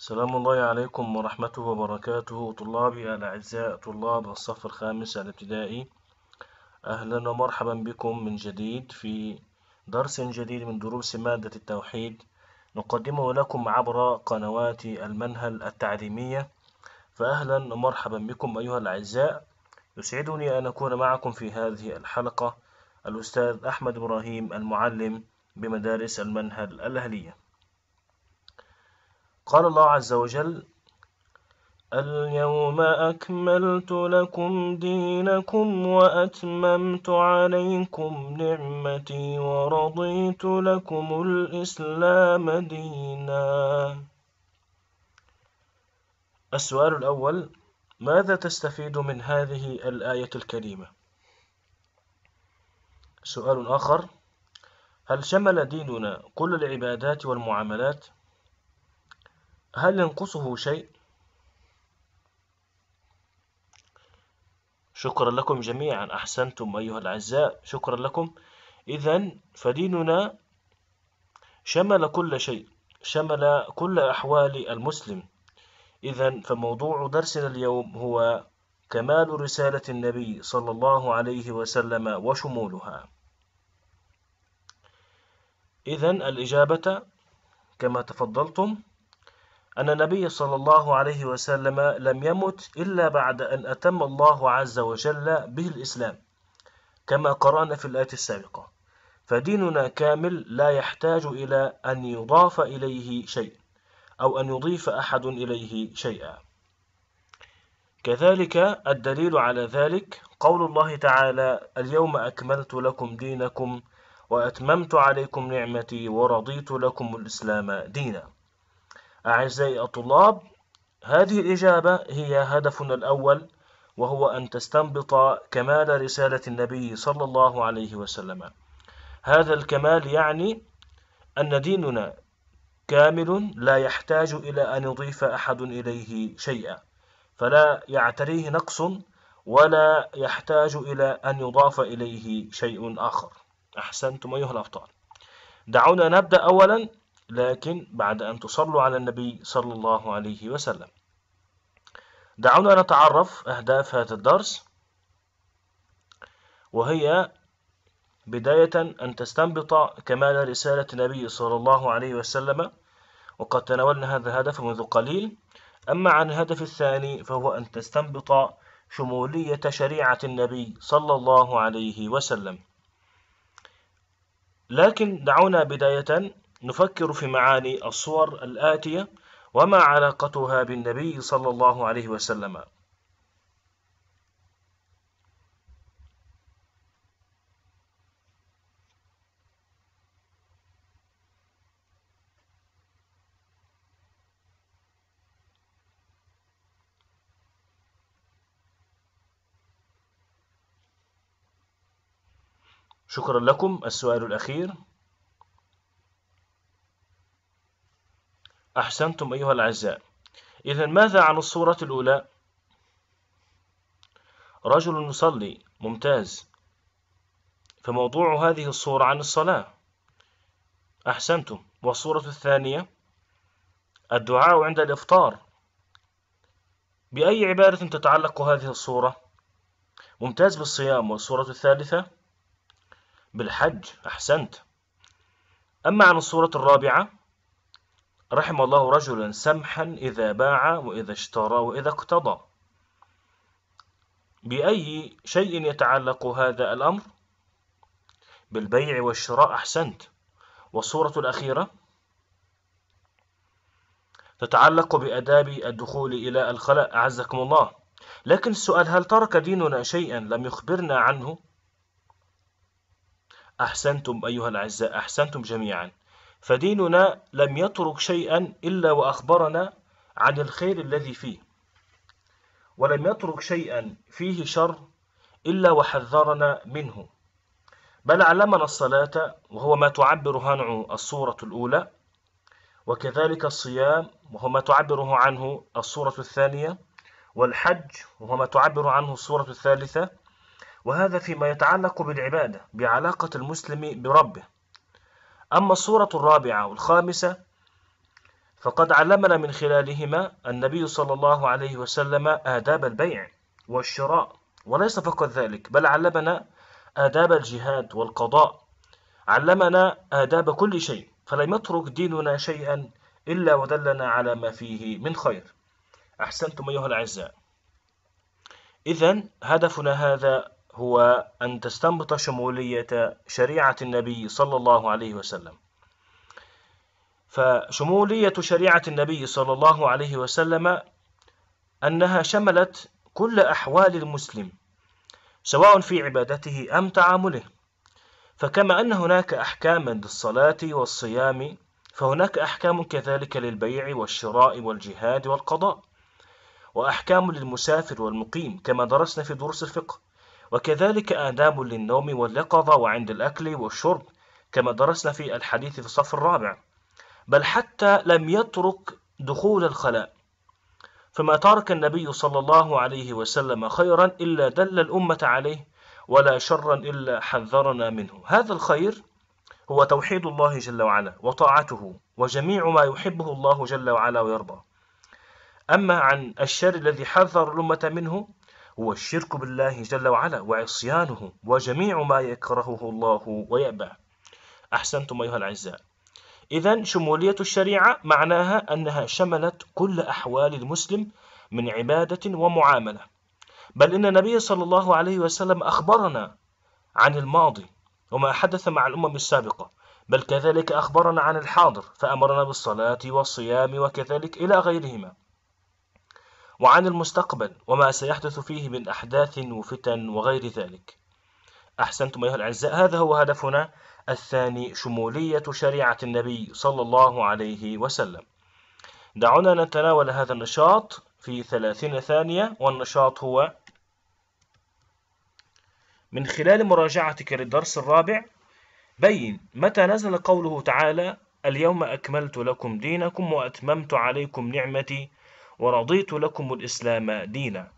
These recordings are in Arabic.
سلام الله عليكم ورحمته وبركاته طلابي الأعزاء طلاب الصف الخامس الابتدائي أهلا ومرحبا بكم من جديد في درس جديد من دروس مادة التوحيد نقدمه لكم عبر قنوات المنهل التعليمية فأهلا ومرحبا بكم أيها الأعزاء يسعدني أن أكون معكم في هذه الحلقة الأستاذ أحمد إبراهيم المعلم بمدارس المنهل الأهلية قال الله عز وجل اليوم أكملت لكم دينكم وأتممت عليكم نعمتي ورضيت لكم الإسلام دينا السؤال الأول ماذا تستفيد من هذه الآية الكريمة؟ سؤال آخر هل شمل ديننا كل العبادات والمعاملات؟ هل ينقصه شيء شكرا لكم جميعا أحسنتم أيها الأعزاء شكرا لكم إذا فديننا شمل كل شيء شمل كل أحوال المسلم إذا فموضوع درسنا اليوم هو كمال رسالة النبي صلى الله عليه وسلم وشمولها إذا الإجابة كما تفضلتم أن النبي صلى الله عليه وسلم لم يمت إلا بعد أن أتم الله عز وجل به الإسلام كما قرأنا في الآية السابقة فديننا كامل لا يحتاج إلى أن يضاف إليه شيء أو أن يضيف أحد إليه شيئا كذلك الدليل على ذلك قول الله تعالى اليوم أكملت لكم دينكم وأتممت عليكم نعمتي ورضيت لكم الإسلام دينا أعزائي الطلاب هذه الإجابة هي هدفنا الأول وهو أن تستنبط كمال رسالة النبي صلى الله عليه وسلم هذا الكمال يعني أن ديننا كامل لا يحتاج إلى أن يضيف أحد إليه شيئا فلا يعتريه نقص ولا يحتاج إلى أن يضاف إليه شيء آخر أحسنتم أيها الأبطال دعونا نبدأ أولا لكن بعد أن تصلوا على النبي صلى الله عليه وسلم دعونا نتعرف أهداف هذا الدرس وهي بداية أن تستنبط كمال رسالة النبي صلى الله عليه وسلم وقد تناولنا هذا الهدف منذ قليل أما عن الهدف الثاني فهو أن تستنبط شمولية شريعة النبي صلى الله عليه وسلم لكن دعونا بداية نفكر في معاني الصور الآتية وما علاقتها بالنبي صلى الله عليه وسلم شكرا لكم السؤال الأخير أحسنتم أيها الأعزاء إذا ماذا عن الصورة الأولى رجل يصلي ممتاز فموضوع هذه الصورة عن الصلاة أحسنتم والصورة الثانية الدعاء عند الإفطار بأي عبارة تتعلق هذه الصورة ممتاز بالصيام والصورة الثالثة بالحج أحسنت أما عن الصورة الرابعة رحم الله رجلا سمحا إذا باع وإذا اشترى وإذا اقتضى بأي شيء يتعلق هذا الأمر؟ بالبيع والشراء أحسنت والصورة الأخيرة تتعلق بأداب الدخول إلى الخلاء أعزكم الله لكن السؤال هل ترك ديننا شيئا لم يخبرنا عنه؟ أحسنتم أيها الأعزاء أحسنتم جميعا فديننا لم يترك شيئا إلا وأخبرنا عن الخير الذي فيه ولم يترك شيئا فيه شر إلا وحذرنا منه بل علمنا الصلاة وهو ما تعبر عنه الصورة الأولى وكذلك الصيام وهو ما تعبره عنه الصورة الثانية والحج وهو ما تعبر عنه الصورة الثالثة وهذا فيما يتعلق بالعبادة بعلاقة المسلم بربه أما الصورة الرابعة والخامسة فقد علمنا من خلالهما النبي صلى الله عليه وسلم آداب البيع والشراء وليس فقط ذلك بل علمنا آداب الجهاد والقضاء علمنا آداب كل شيء فلم يترك ديننا شيئا إلا ودلنا على ما فيه من خير أحسنتم أيها الأعزاء إذا هدفنا هذا هو أن تستنبط شمولية شريعة النبي صلى الله عليه وسلم فشمولية شريعة النبي صلى الله عليه وسلم أنها شملت كل أحوال المسلم سواء في عبادته أم تعامله فكما أن هناك أحكام للصلاة والصيام فهناك أحكام كذلك للبيع والشراء والجهاد والقضاء وأحكام للمسافر والمقيم كما درسنا في دروس الفقه وكذلك آداب للنوم واليقظة وعند الأكل والشرب كما درسنا في الحديث في الصف الرابع بل حتى لم يترك دخول الخلاء فما ترك النبي صلى الله عليه وسلم خيرا إلا دل الأمة عليه ولا شرا إلا حذرنا منه هذا الخير هو توحيد الله جل وعلا وطاعته وجميع ما يحبه الله جل وعلا ويرضى أما عن الشر الذي حذر الأمة منه هو الشرك بالله جل وعلا وعصيانه وجميع ما يكرهه الله ويأبى أحسنتم أيها الأعزاء إذا شمولية الشريعة معناها أنها شملت كل أحوال المسلم من عبادة ومعاملة بل إن النبي صلى الله عليه وسلم أخبرنا عن الماضي وما حدث مع الأمم السابقة بل كذلك أخبرنا عن الحاضر فأمرنا بالصلاة والصيام وكذلك إلى غيرهما وعن المستقبل وما سيحدث فيه من أحداث وفتن وغير ذلك أحسنتم أيها الأعزاء هذا هو هدفنا الثاني شمولية شريعة النبي صلى الله عليه وسلم دعونا نتناول هذا النشاط في ثلاثين ثانية والنشاط هو من خلال مراجعتك للدرس الرابع بين متى نزل قوله تعالى اليوم أكملت لكم دينكم وأتممت عليكم نعمتي ورضيت لكم الإسلام دينا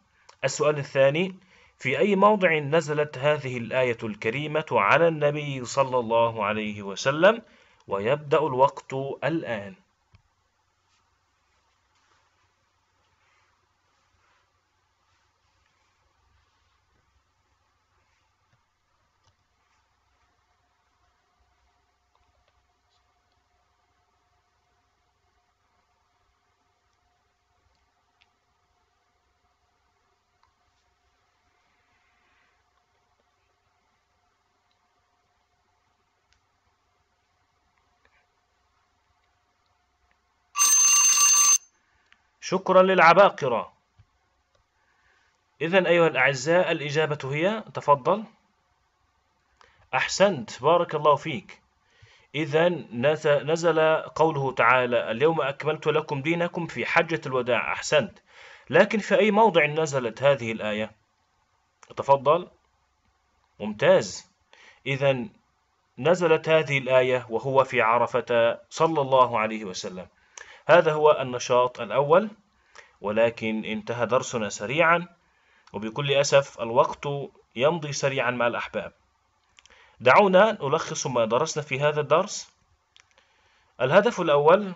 السؤال الثاني في أي موضع نزلت هذه الآية الكريمة على النبي صلى الله عليه وسلم ويبدأ الوقت الآن شكرا للعباقرة إذا أيها الأعزاء الإجابة هي تفضل أحسنت بارك الله فيك إذا نزل قوله تعالى اليوم أكملت لكم دينكم في حجة الوداع أحسنت لكن في أي موضع نزلت هذه الآية تفضل ممتاز إذا نزلت هذه الآية وهو في عرفة صلى الله عليه وسلم هذا هو النشاط الأول ولكن انتهى درسنا سريعا وبكل أسف الوقت يمضي سريعا مع الأحباب دعونا نلخص ما درسنا في هذا الدرس الهدف الأول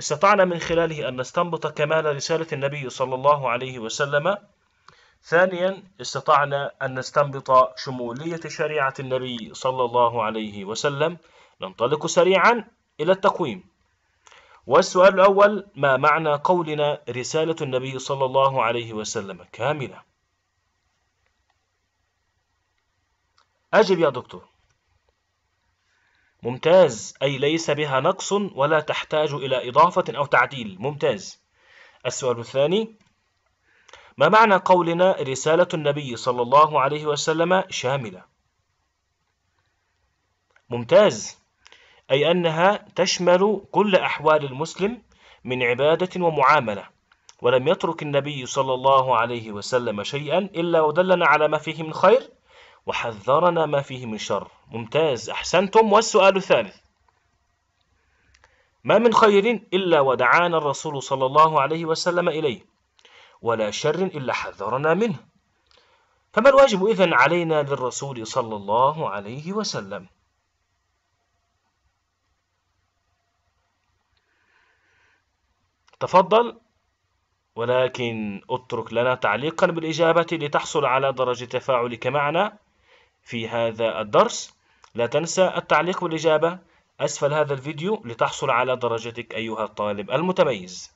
استطعنا من خلاله أن نستنبط كمال رسالة النبي صلى الله عليه وسلم ثانيا استطعنا أن نستنبط شمولية شريعة النبي صلى الله عليه وسلم ننطلق سريعا إلى التقويم والسؤال الأول ما معنى قولنا رسالة النبي صلى الله عليه وسلم كاملة أجب يا دكتور ممتاز أي ليس بها نقص ولا تحتاج إلى إضافة أو تعديل ممتاز السؤال الثاني ما معنى قولنا رسالة النبي صلى الله عليه وسلم شاملة ممتاز أي أنها تشمل كل أحوال المسلم من عبادة ومعاملة ولم يترك النبي صلى الله عليه وسلم شيئا إلا ودلنا على ما فيه من خير وحذرنا ما فيه من شر ممتاز أحسنتم والسؤال الثالث ما من خير إلا ودعانا الرسول صلى الله عليه وسلم إليه ولا شر إلا حذرنا منه فما الواجب إذن علينا للرسول صلى الله عليه وسلم تفضل ولكن اترك لنا تعليقا بالإجابة لتحصل على درجة تفاعلك معنا في هذا الدرس لا تنسى التعليق بالإجابة أسفل هذا الفيديو لتحصل على درجتك أيها الطالب المتميز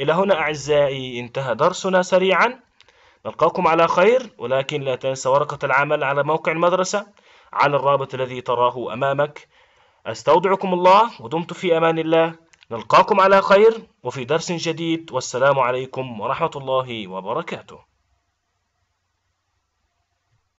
إلى هنا أعزائي انتهى درسنا سريعا نلقاكم على خير ولكن لا تنسى ورقة العمل على موقع المدرسة على الرابط الذي تراه أمامك أستودعكم الله ودمت في أمان الله نلقاكم على خير وفي درس جديد والسلام عليكم ورحمة الله وبركاته